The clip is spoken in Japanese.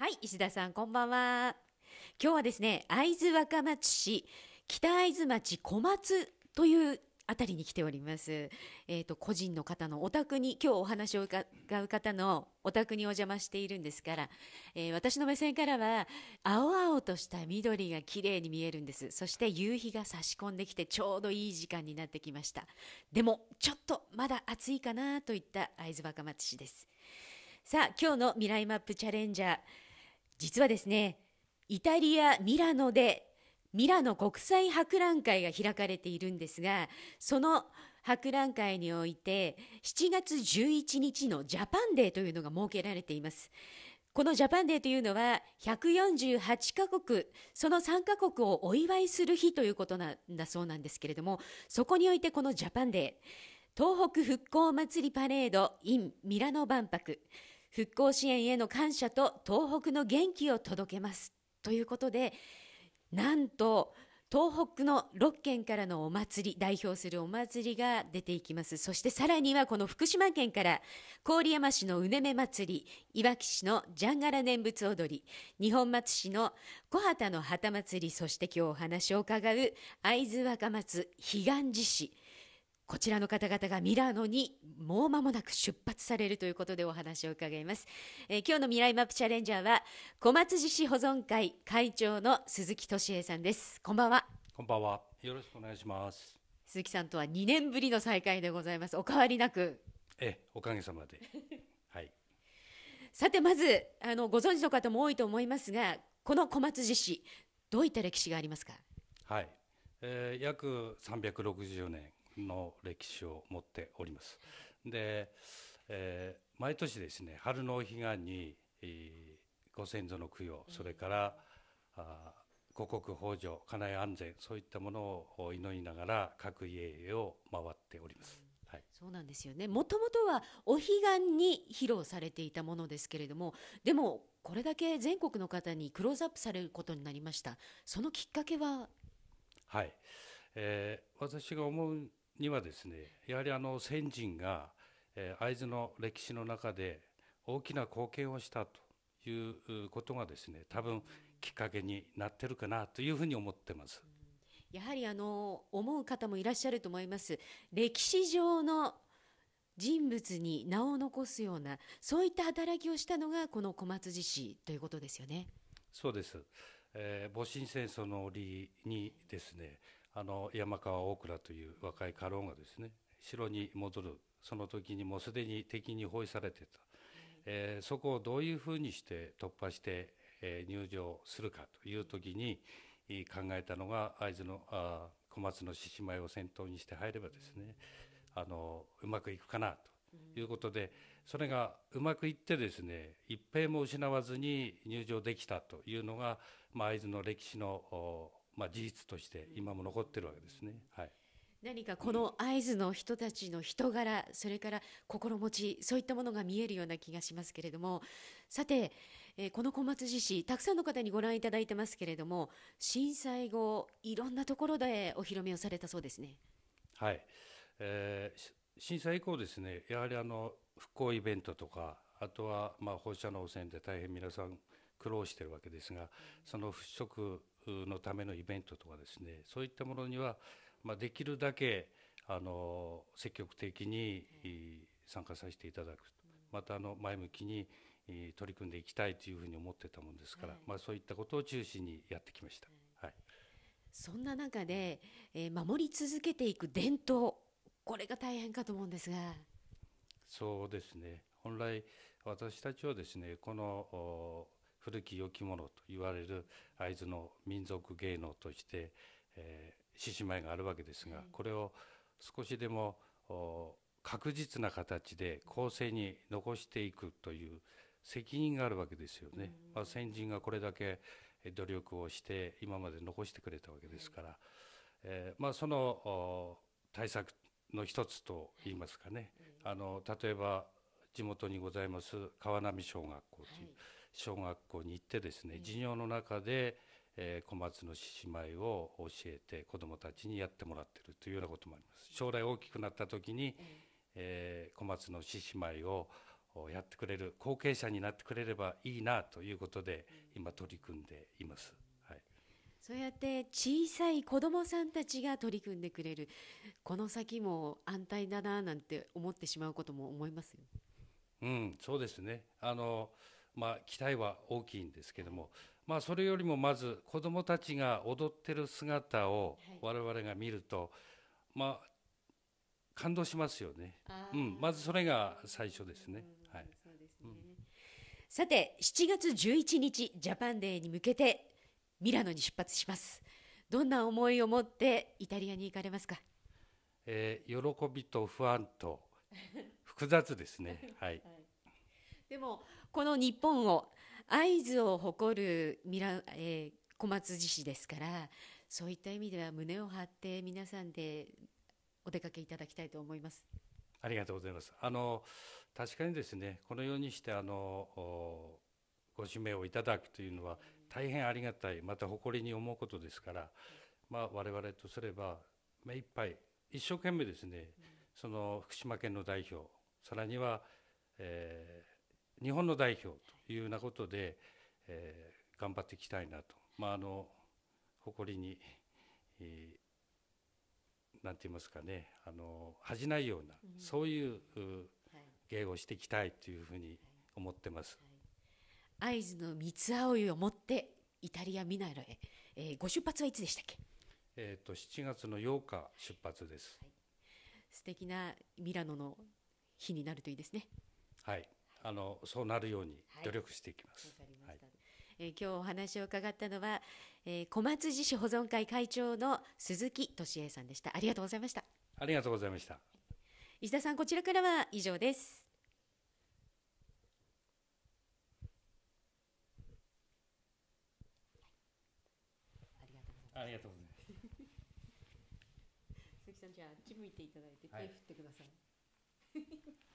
はい石田さんこんばんは今日はですね会津若松市北会津町小松というあたりに来ております。えっ、ー、と、個人の方のお宅に、今日お話を伺う方のお宅にお邪魔しているんですから、えー、私の目線からは、青々とした緑が綺麗に見えるんです。そして夕日が差し込んできて、ちょうどいい時間になってきました。でも、ちょっとまだ暑いかなといった会津若松市です。さあ、今日の未来マップチャレンジャー。実はですねイタリア・ミラノでミラノ国際博覧会が開かれているんですがその博覧会において7月11日のジャパンデーというのが設けられていますこのジャパンデーというのは148カ国その3カ国をお祝いする日ということなんだそうなんですけれどもそこにおいてこのジャパンデー東北復興祭りパレード in ミラノ万博復興支援への感謝と東北の元気を届けます。ということで、なんと、東北の6県からのお祭り、代表するお祭りが出ていきます。そしてさらにはこの福島県から、郡山市のうねめ祭り、いわき市のじゃんがら念仏踊り、二本松市の小畑の旗祭り、そして今日お話を伺う会津若松、彼岸寺市、こちらの方々がミラノにもう間もなく出発されるということでお話を伺います、えー、今日の未来マップチャレンジャーは小松寺市保存会会長の鈴木俊恵さんですこんばんはこんばんはよろしくお願いします鈴木さんとは2年ぶりの再会でございますお変わりなくえおかげさまで はいさてまずあのご存知の方も多いと思いますがこの小松寺市どういった歴史がありますかはい、えー、約360年の歴史を持っております。で、えー、毎年ですね春のお彼岸に、えー、ご先祖の供養それから、うん、あ五穀豊穣家内安全そういったものを祈りながら各家を回っております。うんはい、そうなんですよねもともとはお彼岸に披露されていたものですけれどもでもこれだけ全国の方にクローズアップされることになりましたそのきっかけははい、えー、私が思うにはですねやはりあの先人が、え会津の歴史の中で大きな貢献をしたということがですね多分きっかけになってるかなというふうに思ってます。やはりあの思う方もいらっしゃると思います。歴史上の人物に名を残すようなそういった働きをしたのがこの小松寺市ということですよね。そうです。えー、戊辰戦争の折にですねあの山川大倉という若い家老がですね城に戻るその時にもうすでに敵に包囲されてた、えー、そこをどういうふうにして突破して、えー、入城するかという時に考えたのが会津のあ小松の獅子舞を先頭にして入ればですねあのうまくいくかなということでそれがうまくいってですね一平も失わずに入場できたというのが、まあ、会津の歴史のまあ、事実として今も残ってるわけですね。はい、何かこの会津の人たちの人柄、それから心持ち、そういったものが見えるような気がしますけれども、さて、えー、この小松寺市、たくさんの方にご覧いただいてますけれども、震災後、いろんなところでお披露目をされたそうですね。はい、えー、震災以降ですね、やはりあの復興イベントとか、あとはまあ放射能汚染で大変皆さん苦労してるわけですがその払拭のためのイベントとかですねそういったものには、まあ、できるだけあの積極的に参加させていただくまたあの前向きに取り組んでいきたいというふうに思ってたもんですから、まあ、そういったことを中心にやってきました。はい、そんな中で、えー、守り続けていく伝統これが大変かと思うんですがそうですね本来私たちはですねこの古き良きものと言われる会津の民族芸能として、獅子舞があるわけですが、はい、これを少しでも確実な形で後世に残していくという責任があるわけですよね。まあ、先人がこれだけ努力をして今まで残してくれたわけですから、はい、えー、まあ、その対策の一つと言いますかね、はい、あの例えば地元にございます川波小学校という、小学校に行ってですね授業の中で、えー、小松の獅子舞を教えて子どもたちにやってもらってるというようなこともあります。将来大きくなった時に、えー、小松の獅子舞をやってくれる後継者になってくれればいいなということで今取り組んでいます。はい、そうやって小さい子どもさんたちが取り組んでくれるこの先も安泰だななんて思ってしまうことも思いますよ。うん、そうですねあのまあ、期待は大きいんですけども、まあ、それよりもまず子どもたちが踊ってる姿を我々が見ると、まあ、感動しますよね、うん、まずそれが最初ですね。はいさて7月11日ジャパンデーに向けてミラノに出発しますどんな思いを持ってイタリアに行かれますか、えー、喜びと不安と複雑ですね はい、はい、でもこの日本を会津を誇るミラ、えー、小松寺市ですからそういった意味では胸を張って皆さんでお出かけいただきたいと思います。ありがとうございます。あの確かにですねこのようにしてあのご指名をいただくというのは大変ありがたいまた誇りに思うことですから、まあ、我々とすれば目いっぱい一生懸命ですね、その福島県の代表さらには、え日本の代表というようなことで、えー、頑張っていきたいなと、まあ、あの誇りに、えー、なんて言いますかねあの恥じないような、そういう、芸をしていきたいというふうに思ってます。会、は、津、いはい、の三ついを持ってイタリア・ミナロへ、えー、ご出発はいつでしたっけえーと、と7月の8日出発です、はい、素敵なミラノの日になるといいですねはいあのそうなるように努力していきます。はい、えー、今日お話を伺ったのは、えー、小松寺市保存会会長の鈴木俊恵さんでした。ありがとうございました。ありがとうございました。石田さん、こちらからは以上です。ありがとうございます。鈴木さん、じゃあ、あっ向いていただいて、手振ってください。はい